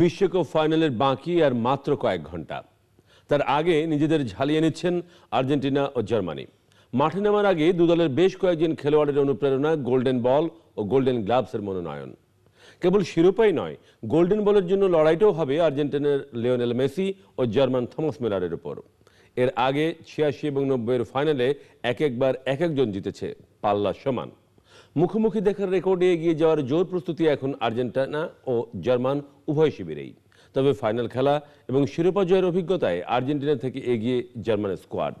বিশ্বকাপ ফাইনালের বাকি আর মাত্র কয়েক ঘন্টা তার আগে নিজেদের ঝালিয়ে নিচ্ছেন আর্জেন্টিনা ও জার্মানি মাঠে নামার আগে দুদলের বেশ কয়েকজন খেলোয়াড়ের অনুপ্রেরণা গোল্ডেন বল ও গোল্ডেন গ্লাভসের মনোনয়ন কেবল শিরোপাই নয় গোল্ডেন বলের জন্য লড়াইটাও হবে আর্জেন্টিনার লিওনেল মেসি ও জার্মান থমাস মেলারের উপর এর আগে ছিয়াশি এবং নব্বইয়ের ফাইনালে এক একবার এক একজন জিতেছে পাল্লা সমান মুখোমুখি দেখার রেকর্ডে এগিয়ে যাওয়ার জোর প্রস্তুতি এখন আর্জেন্টিনা ও জার্মান উভয় শিবিরেই তবে ফাইনাল খেলা এবং শিরোপা জয়ের অভিজ্ঞতায় আর্জেন্টিনা থেকে এগিয়ে জার্মান স্কোয়াড